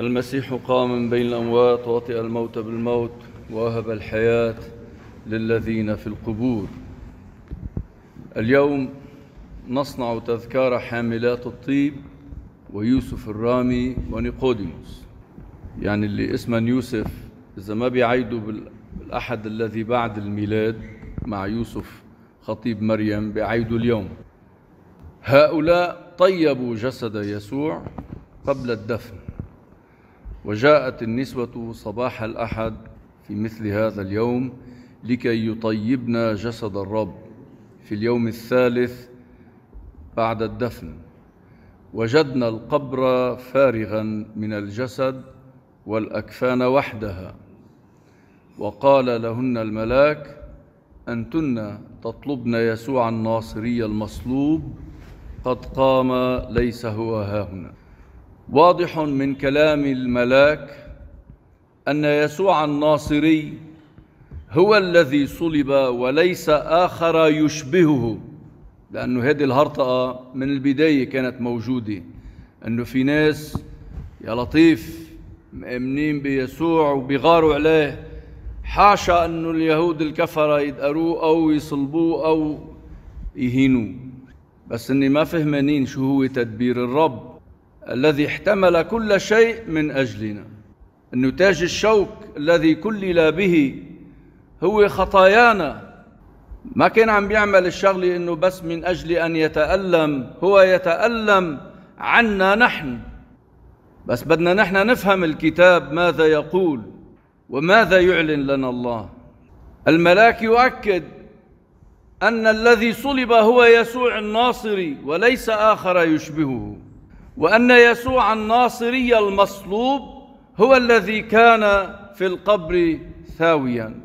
المسيح قام من بين الأموات وطئ الموت بالموت وهب الحياة للذين في القبور اليوم نصنع تذكار حاملات الطيب ويوسف الرامي ونيقوديموس يعني اللي اسمه يوسف إذا ما بيعيدوا بالأحد الذي بعد الميلاد مع يوسف خطيب مريم بيعيدوا اليوم هؤلاء طيبوا جسد يسوع قبل الدفن وجاءت النسوة صباح الأحد في مثل هذا اليوم لكي يطيبن جسد الرب في اليوم الثالث بعد الدفن وجدنا القبر فارغا من الجسد والأكفان وحدها وقال لهن الملاك أنتن تطلبن يسوع الناصري المصلوب قد قام ليس هو هاهنا واضح من كلام الملاك أن يسوع الناصري هو الذي صلب وليس آخر يشبهه لأنه هذه الهرطقة من البداية كانت موجودة أنه في ناس يا لطيف مأمنين بيسوع وبيغاروا عليه حاشا أنه اليهود الكفرة يدقروه أو يصلبوه أو يهينوه بس إني ما فهمانين شو هو تدبير الرب الذي احتمل كل شيء من أجلنا النتاج الشوك الذي كلل به هو خطايانا ما كان عم بيعمل الشغلة إنه بس من أجل أن يتألم هو يتألم عنا نحن بس بدنا نحن نفهم الكتاب ماذا يقول وماذا يعلن لنا الله الملاك يؤكد أن الذي صلب هو يسوع الناصري وليس آخر يشبهه وأن يسوع الناصري المصلوب هو الذي كان في القبر ثاويا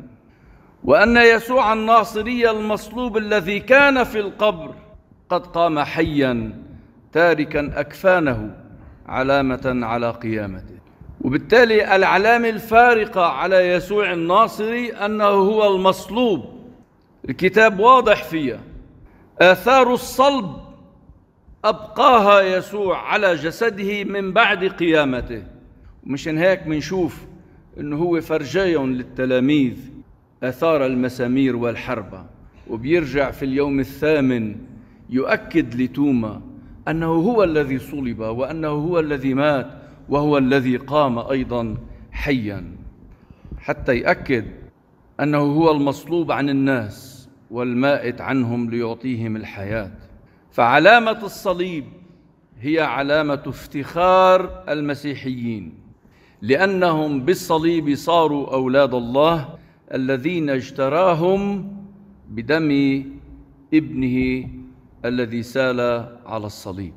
وأن يسوع الناصري المصلوب الذي كان في القبر قد قام حيا تاركا أكفانه علامة على قيامته وبالتالي العلامة الفارقة على يسوع الناصري أنه هو المصلوب الكتاب واضح فيها آثار الصلب أبقاها يسوع على جسده من بعد قيامته ومشان هيك بنشوف إنه هو فرجي للتلاميذ آثار المسامير والحربة وبيرجع في اليوم الثامن يؤكد لتوما أنه هو الذي صلب وأنه هو الذي مات وهو الذي قام أيضا حيا حتى يأكد أنه هو المصلوب عن الناس والمائت عنهم ليعطيهم الحياه فعلامة الصليب هي علامة افتخار المسيحيين لأنهم بالصليب صاروا أولاد الله الذين اجتراهم بدم ابنه الذي سال على الصليب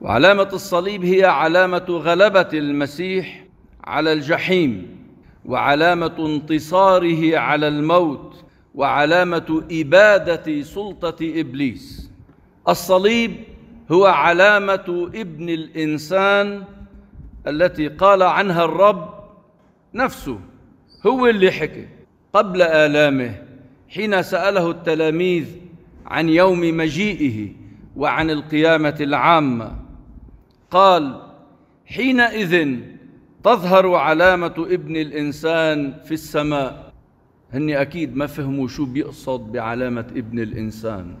وعلامة الصليب هي علامة غلبة المسيح على الجحيم وعلامة انتصاره على الموت وعلامة إبادة سلطة إبليس الصليب هو علامة ابن الإنسان التي قال عنها الرب نفسه هو اللي حكي قبل آلامه حين سأله التلاميذ عن يوم مجيئه وعن القيامة العامة قال حينئذ تظهر علامة ابن الإنسان في السماء هني أكيد ما فهموا شو بيقصد بعلامة ابن الإنسان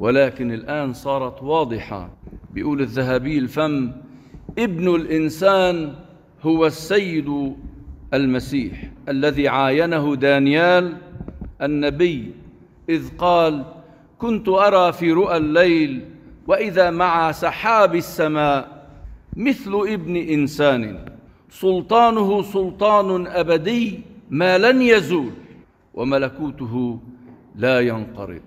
ولكن الآن صارت واضحة بيقول الذهبي الفم ابن الإنسان هو السيد المسيح الذي عاينه دانيال النبي إذ قال كنت أرى في رؤى الليل وإذا مع سحاب السماء مثل ابن إنسان سلطانه سلطان أبدي ما لن يزول وملكوته لا ينقرض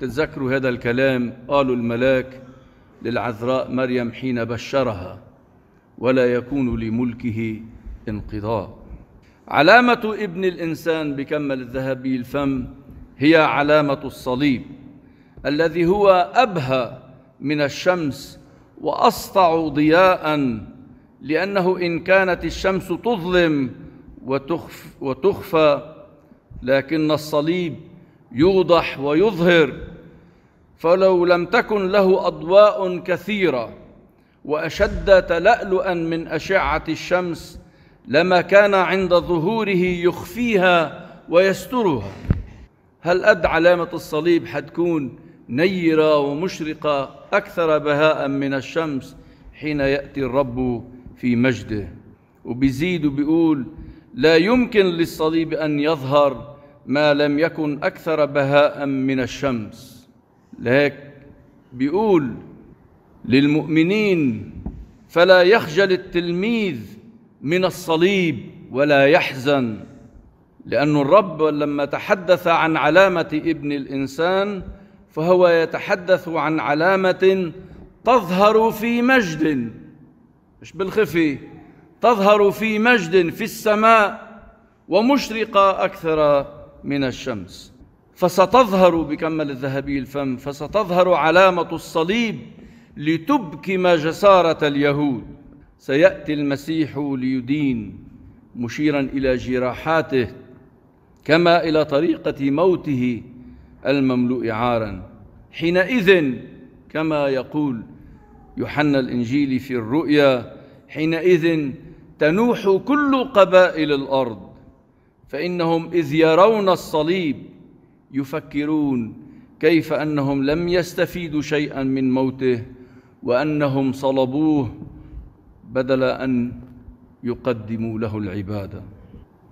تتذكروا هذا الكلام قالوا الملاك للعذراء مريم حين بشرها ولا يكون لملكه انقضاء علامة ابن الإنسان بكمل الذهبي الفم هي علامة الصليب الذي هو أبهى من الشمس وأسطع ضياء لأنه إن كانت الشمس تظلم وتخفى لكن الصليب يوضح ويظهر فلو لم تكن له اضواء كثيره واشد تلألؤا من اشعه الشمس لما كان عند ظهوره يخفيها ويسترها هل قد علامه الصليب حتكون نيره ومشرقه اكثر بهاء من الشمس حين ياتي الرب في مجده وبيزيد وبيقول لا يمكن للصليب ان يظهر ما لم يكن أكثر بهاء من الشمس لهيك بيقول للمؤمنين فلا يخجل التلميذ من الصليب ولا يحزن لأن الرب لما تحدث عن علامة ابن الإنسان فهو يتحدث عن علامة تظهر في مجد مش بالخفي تظهر في مجد في السماء ومشرقة أكثر من الشمس فستظهر بكمل الذهبي الفم فستظهر علامة الصليب لتبكم جسارة اليهود سيأتي المسيح ليدين مشيرا إلى جراحاته كما إلى طريقة موته المملوء عارا حينئذ كما يقول يوحنا الإنجيل في الرؤيا حينئذ تنوح كل قبائل الأرض فإنهم إذ يرون الصليب يفكرون كيف أنهم لم يستفيدوا شيئا من موته وأنهم صلبوه بدل أن يقدموا له العبادة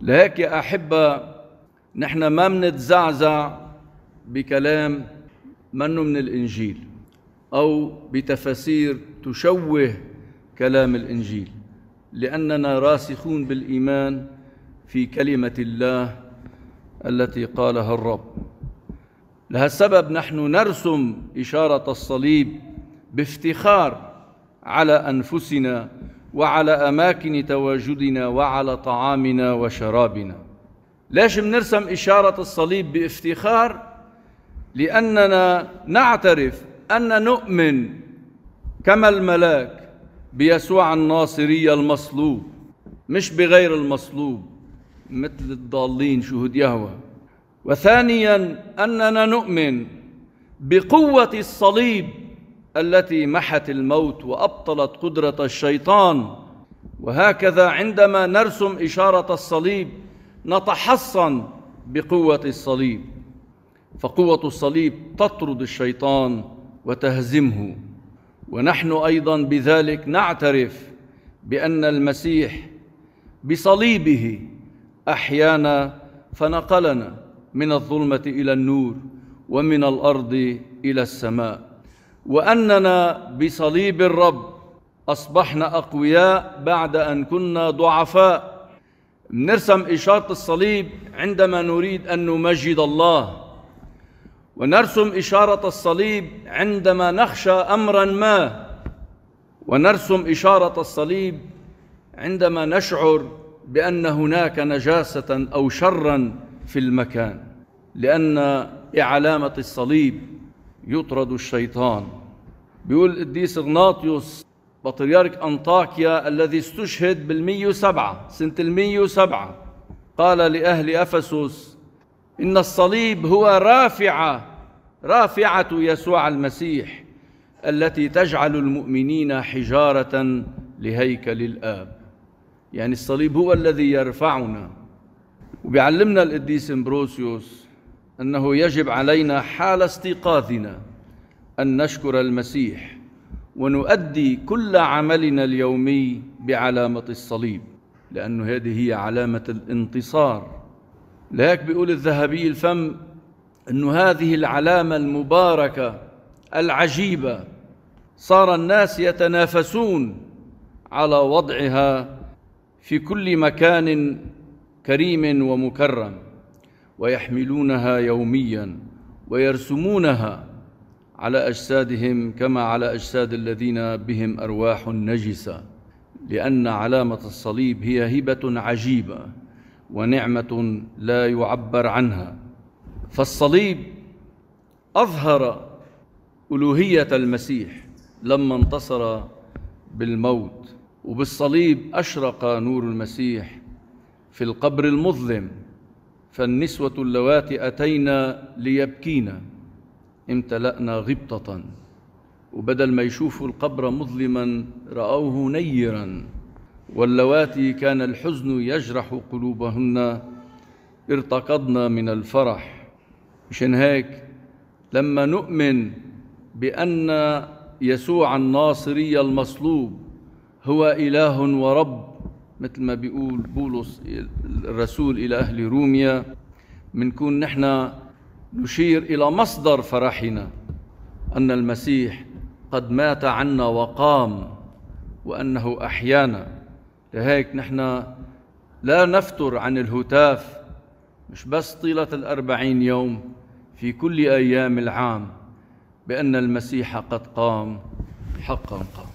لهيك يا أحبة نحن ما منتزعزع بكلام منه من الإنجيل أو بتفاسير تشوه كلام الإنجيل لأننا راسخون بالإيمان في كلمة الله التي قالها الرب لها السبب نحن نرسم إشارة الصليب بافتخار على أنفسنا وعلى أماكن تواجدنا وعلى طعامنا وشرابنا ليش بنرسم إشارة الصليب بافتخار؟ لأننا نعترف أن نؤمن كما الملاك بيسوع الناصري المصلوب مش بغير المصلوب مثل الضالين شهود يهوى وثانيا اننا نؤمن بقوه الصليب التي محت الموت وابطلت قدره الشيطان وهكذا عندما نرسم اشاره الصليب نتحصن بقوه الصليب فقوه الصليب تطرد الشيطان وتهزمه ونحن ايضا بذلك نعترف بان المسيح بصليبه احيانا فنقلنا من الظلمه الى النور ومن الارض الى السماء واننا بصليب الرب اصبحنا اقوياء بعد ان كنا ضعفاء نرسم اشاره الصليب عندما نريد ان نمجد الله ونرسم اشاره الصليب عندما نخشى امرا ما ونرسم اشاره الصليب عندما نشعر بان هناك نجاسه او شرا في المكان لان بعلامة الصليب يطرد الشيطان بيقول القديس اغناطيوس بطريرك انطاكيا الذي استشهد بالمية وسبعة سنة المية وسبعة قال لأهل أفسس إن الصليب هو رافعة رافعة يسوع المسيح التي تجعل المؤمنين حجارة لهيكل الآب يعني الصليب هو الذي يرفعنا وبيعلمنا القديس امبروسيوس أنه يجب علينا حال استيقاظنا أن نشكر المسيح ونؤدي كل عملنا اليومي بعلامة الصليب لأنه هذه هي علامة الانتصار لهيك بيقول الذهبي الفم أن هذه العلامة المباركة العجيبة صار الناس يتنافسون على وضعها في كل مكان كريم ومكرم ويحملونها يوميا ويرسمونها على اجسادهم كما على اجساد الذين بهم ارواح نجسه لان علامه الصليب هي هبه عجيبه ونعمه لا يعبر عنها فالصليب اظهر الوهيه المسيح لما انتصر بالموت وبالصليب أشرق نور المسيح في القبر المظلم فالنسوة اللواتي أتينا ليبكينا امتلأنا غبطة وبدل ما يشوفوا القبر مظلما رأوه نيرا واللواتي كان الحزن يجرح قلوبهن ارتقضنا من الفرح مشان هيك لما نؤمن بأن يسوع الناصري المصلوب هو إله ورب مثل ما بيقول بولس الرسول إلى أهل روميا منكون نحن نشير إلى مصدر فرحنا أن المسيح قد مات عنا وقام وأنه أحيانا لهيك نحن لا نفتر عن الهتاف مش بس طيلة الأربعين يوم في كل أيام العام بأن المسيح قد قام حقا قام